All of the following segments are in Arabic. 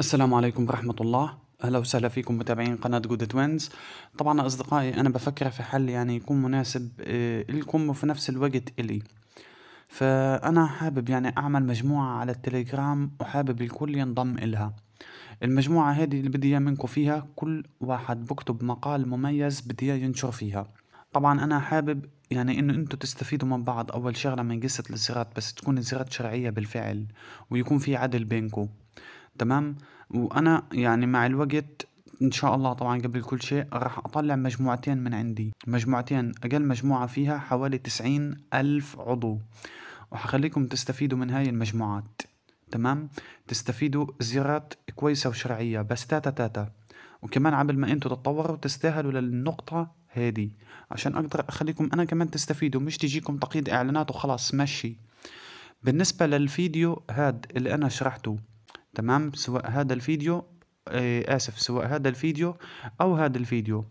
السلام عليكم ورحمة الله أهلا وسهلا فيكم متابعين قناة جود توينز طبعا أصدقائي أنا بفكر في حل يعني يكون مناسب آه، لكم وفي نفس الوقت إلي فأنا حابب يعني أعمل مجموعة على التليجرام وحابب الكل ينضم إلها المجموعة هذه اللي بدي منكم فيها كل واحد بكتب مقال مميز بدي ينشر فيها طبعا أنا حابب يعني انه انتم تستفيدوا من بعض اول شغله من قصه الزيارات بس تكون الزيارات شرعيه بالفعل ويكون في عدل بينكم تمام وانا يعني مع الوقت ان شاء الله طبعا قبل كل شيء راح اطلع مجموعتين من عندي مجموعتين اقل مجموعة فيها حوالي تسعين الف عضو وحخليكم تستفيدوا من هاي المجموعات تمام تستفيدوا زيارات كويسة وشرعية بس تاتا تاتا وكمان قبل ما انتوا تتطوروا تستاهلوا للنقطة هادي عشان اقدر اخليكم انا كمان تستفيدوا مش تجيكم تقييد اعلانات وخلاص مشي بالنسبة للفيديو هاد اللي انا شرحته تمام سواء هذا الفيديو آه، آسف سواء هذا الفيديو أو هذا الفيديو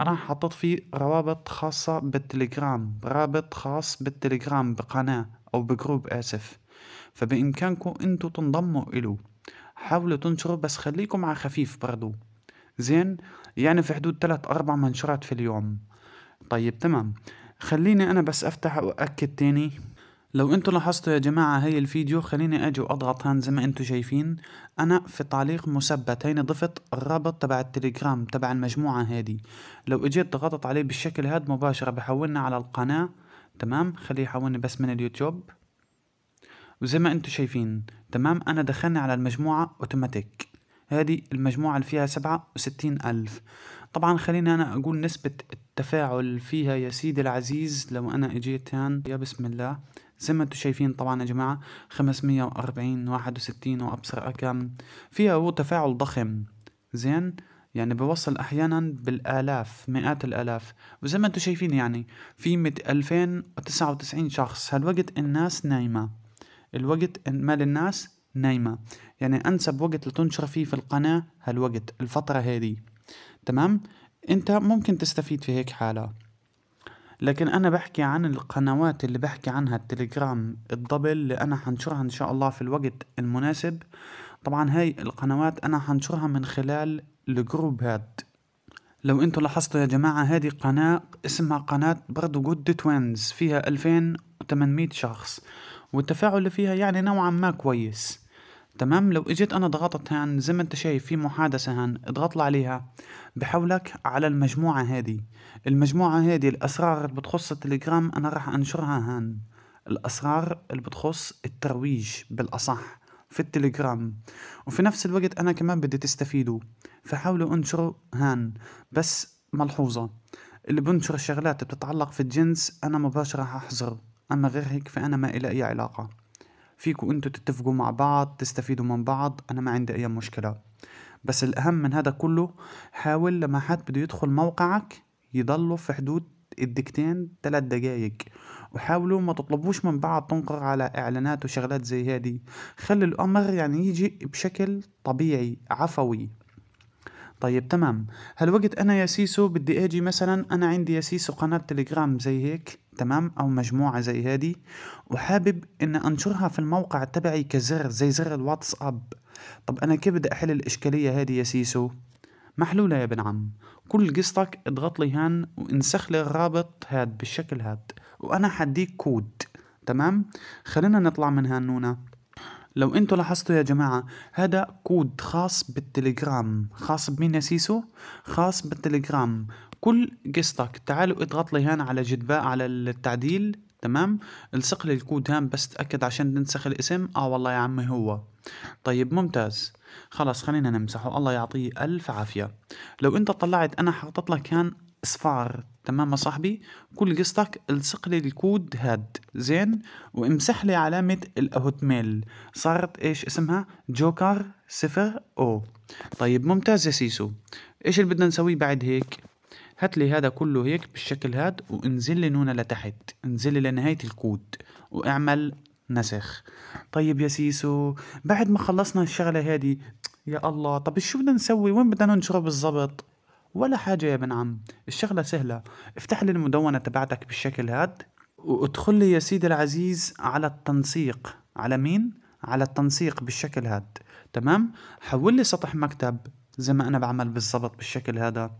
أنا حطيت فيه روابط خاصة بالتليجرام رابط خاص بالتليجرام بقناة أو بجروب آسف فبإمكانكم أنتوا تنضموا إله حاولوا تنشروا بس خليكم على خفيف برضو زين يعني في حدود 3 أربع منشورات في اليوم طيب تمام خليني أنا بس أفتح وأكد تاني لو انتم لاحظتوا يا جماعة هاي الفيديو خليني اجي واضغط هان زي ما انتم شايفين انا في تعليق مثبت هيني ضفت الرابط تبع التليجرام تبع المجموعة هذه لو اجيت ضغطت عليه بالشكل هاد مباشرة بحولنا على القناة تمام خليه يحولني بس من اليوتيوب وزي ما انتم شايفين تمام انا دخلني على المجموعة اوتوماتيك هذه المجموعة اللي فيها سبعة وستين ألف طبعا خليني أنا أقول نسبة التفاعل فيها يا سيدي العزيز لو أنا إجيت هان يا بسم الله زي ما انتم شايفين طبعا يا جماعة 540 61 وأبصر أكم فيها هو تفاعل ضخم زين يعني بوصل أحيانا بالآلاف مئات الآلاف وزي ما انتم شايفين يعني في 2099 شخص هالوقت الناس نايمة الوقت مال الناس نايمة يعني أنسب وقت لتنشر فيه في القناة هالوقت الفترة هذه تمام انت ممكن تستفيد في هيك حالة لكن انا بحكي عن القنوات اللي بحكي عنها التليجرام الدبل اللي انا حنشرها ان شاء الله في الوقت المناسب طبعا هاي القنوات انا حنشرها من خلال الجروب هاد لو انتم لاحظتوا يا جماعة هذه قناة اسمها قناة برضو جود توينز فيها 2800 شخص والتفاعل اللي فيها يعني نوعا ما كويس تمام لو اجيت انا ضغطت هان زي ما انت شايف في محادثة هان اضغط عليها بحولك على المجموعة هذه المجموعة هذه الاسرار اللي بتخص التليجرام انا راح انشرها هان الاسرار اللي بتخص الترويج بالاصح في التليجرام وفي نفس الوقت انا كمان بدي تستفيدوا فحاولوا انشروا هان بس ملحوظة اللي بنشر شغلات بتتعلق في الجنس انا مباشرة ححظر اما غير هيك فانا ما الي اي علاقة فيكوا انتوا تتفقوا مع بعض تستفيدوا من بعض انا ما عندي اي مشكله بس الاهم من هذا كله حاول لما حد بده يدخل موقعك يضلوا في حدود الدكتين ثلاث دقايق وحاولوا ما تطلبوش من بعض تنقر على اعلانات وشغلات زي هذه خلي الامر يعني يجي بشكل طبيعي عفوي طيب تمام هل وقت انا يا سيسو بدي اجي مثلا انا عندي يا سيسو قناة تليجرام زي هيك تمام او مجموعه زي هذه وحابب ان انشرها في الموقع تبعي كزر زي زر الواتساب طب انا كيف بدي احل الاشكاليه هذه يا سيسو محلولة يا ابن عم كل قصتك اضغط لي هان وانسخ لي الرابط هاد بالشكل هاد وانا حديك كود تمام خلينا نطلع من هانونا لو انتوا لاحظتوا يا جماعة هذا كود خاص بالتليجرام خاص بمين يا سيسو خاص بالتليجرام كل قصتك تعالوا اضغط لي هان على جدباء على التعديل تمام الصق لي الكود هان بس تأكد عشان ننسخ الاسم اه والله يا عمي هو طيب ممتاز خلاص خلينا نمسحه الله يعطيه الف عافية لو انت طلعت انا حاطط لك هان صفار تمام صاحبي كل قصتك الصق لي الكود هاد زين وامسح لي علامة الهوت ميل صارت ايش اسمها جوكر صفر او طيب ممتاز يا سيسو ايش اللي بدنا نسويه بعد هيك هات لي هذا كله هيك بالشكل هاد وانزل لي هنا لتحت انزل لي لنهاية الكود واعمل نسخ طيب يا سيسو بعد ما خلصنا الشغلة هادي يا الله طب شو بدنا نسوي وين بدنا ننشره بالضبط ولا حاجة يا ابن عم الشغلة سهلة افتح لي المدونة تبعتك بالشكل هاد وادخل لي يا سيدي العزيز على التنسيق على مين؟ على التنسيق بالشكل هاد تمام؟ حول لي سطح مكتب زي ما أنا بعمل بالضبط بالشكل هذا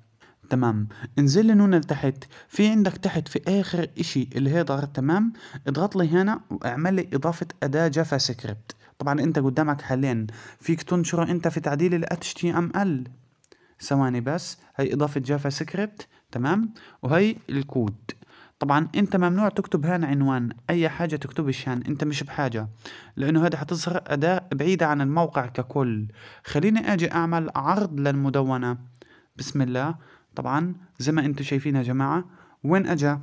تمام انزل لنون لتحت في عندك تحت في اخر اشي الهيدر تمام اضغط لي هنا واعمل لي اضافة اداة جافا سكريبت طبعا انت قدامك حلين فيك تنشره انت في تعديل ال HTML ثواني بس هي اضافه جافا سكريبت تمام وهي الكود طبعا انت ممنوع تكتب هان عنوان اي حاجة تكتبش هان انت مش بحاجة لانه هذا حتظهر اداة بعيدة عن الموقع ككل خليني اجي اعمل عرض للمدونة بسم الله طبعا زي ما انتم شايفين يا جماعة وين اجا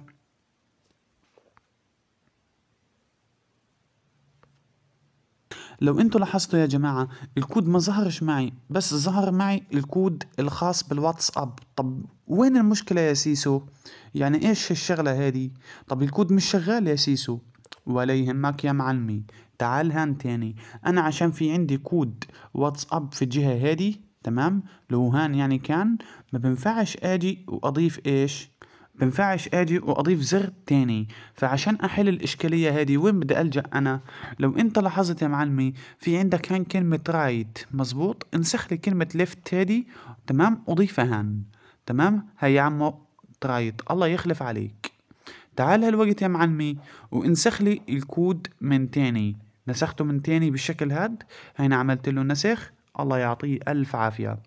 لو انتوا لاحظتوا يا جماعة الكود ما ظهرش معي بس ظهر معي الكود الخاص بالواتساب طب وين المشكلة يا سيسو يعني ايش الشغلة هذه طب الكود مش شغال يا سيسو ولا يهمك يا معلمي تعال هان تاني انا عشان في عندي كود واتساب في الجهة هذه تمام لو هان يعني كان ما بنفعش اجي واضيف ايش بنفعش اجي واضيف زر تاني فعشان احل الاشكالية هذه وين بدي الجأ انا لو انت لاحظت يا معلمي في عندك هان كلمة رايت right. مزبوط انسخ لي كلمة ليفت هذه تمام اضيفها هان تمام هيا عمو رايت right. الله يخلف عليك تعال هالوقت يا معلمي وانسخ لي الكود من تاني نسخته من تاني بالشكل هاد هنا عملت له نسخ الله يعطيه ألف عافية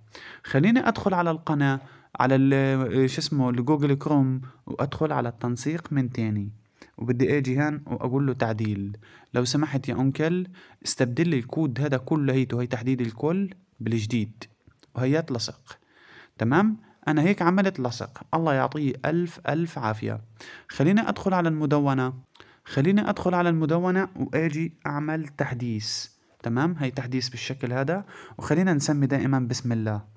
خليني أدخل على القناة على شو اسمه الجوجل كروم وادخل على التنسيق من تاني وبدي اجي هان واقول له تعديل لو سمحت يا انكل استبدل لي الكود هذا كله هيته هي تحديد الكل بالجديد وهيات لصق تمام انا هيك عملت لصق الله يعطيه الف الف عافيه خليني ادخل على المدونه خليني ادخل على المدونه واجي اعمل تحديث تمام هي تحديث بالشكل هذا وخلينا نسمي دائما بسم الله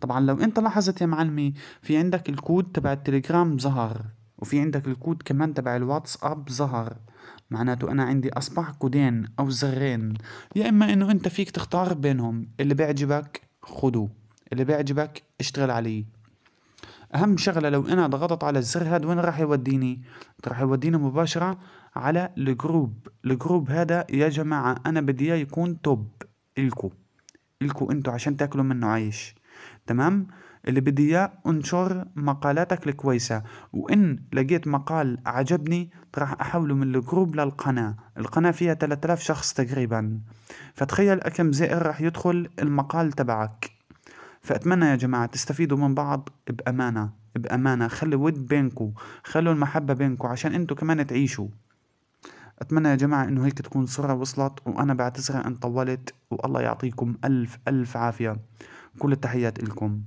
طبعا لو انت لاحظت يا معلمي في عندك الكود تبع التليجرام ظهر وفي عندك الكود كمان تبع الواتساب ظهر معناته انا عندي اصبح كودين او زرين يا اما انه انت فيك تختار بينهم اللي بيعجبك خدو اللي بيعجبك اشتغل عليه اهم شغله لو انا ضغطت على الزر هذا وين راح يوديني راح يوديني مباشره على الجروب الجروب هذا يا جماعه انا بدي اياه يكون توب الكو الكو انتو عشان تاكلوا منه عيش تمام اللي بدي اياه انشر مقالاتك الكويسة وان لقيت مقال عجبني راح احوله من الجروب للقناة القناة فيها 3000 شخص تقريبا فتخيل كم زائر راح يدخل المقال تبعك فأتمنى يا جماعة تستفيدوا من بعض بأمانة بأمانة خلي ود بينكو خلوا المحبة بينكو عشان انتوا كمان تعيشوا أتمنى يا جماعة إنه هيك تكون صورة وصلت وأنا بعتذر إن طولت والله يعطيكم ألف ألف عافية كل التحيات لكم